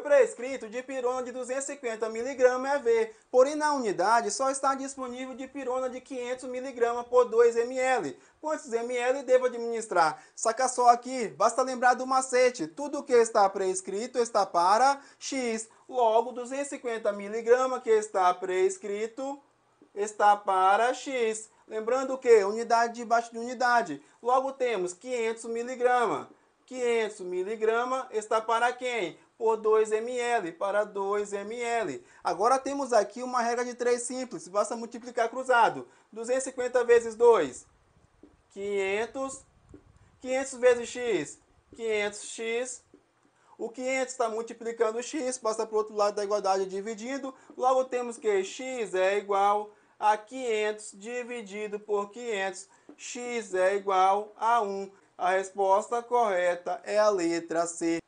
Foi prescrito dipirona de 250mg EV, porém na unidade só está disponível dipirona de 500mg por 2ml. Quantos ml devo administrar? Saca só aqui, basta lembrar do macete, tudo que está prescrito está para X, logo 250mg que está prescrito está para X. Lembrando que unidade debaixo de unidade, logo temos 500mg. 500 mg está para quem? por 2 ml para 2 ml. Agora temos aqui uma regra de 3 simples, basta multiplicar cruzado. 250 vezes 2, 500. 500 vezes x, 500x. O 500 está multiplicando x, passa para o outro lado da igualdade dividindo. Logo temos que x é igual a 500 dividido por 500. x é igual a 1. A resposta correta é a letra C.